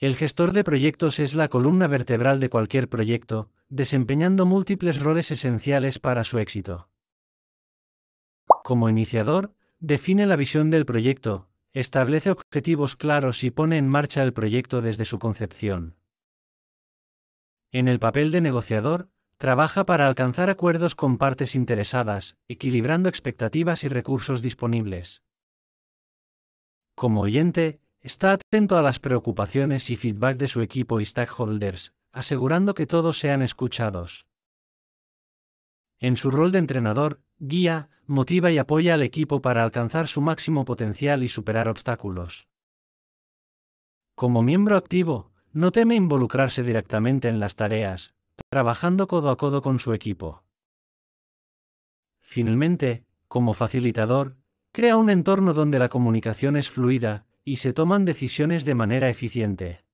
El gestor de proyectos es la columna vertebral de cualquier proyecto, desempeñando múltiples roles esenciales para su éxito. Como iniciador, define la visión del proyecto, establece objetivos claros y pone en marcha el proyecto desde su concepción. En el papel de negociador, trabaja para alcanzar acuerdos con partes interesadas, equilibrando expectativas y recursos disponibles. Como oyente, Está atento a las preocupaciones y feedback de su equipo y stakeholders, asegurando que todos sean escuchados. En su rol de entrenador, guía, motiva y apoya al equipo para alcanzar su máximo potencial y superar obstáculos. Como miembro activo, no teme involucrarse directamente en las tareas, trabajando codo a codo con su equipo. Finalmente, como facilitador, crea un entorno donde la comunicación es fluida, y se toman decisiones de manera eficiente.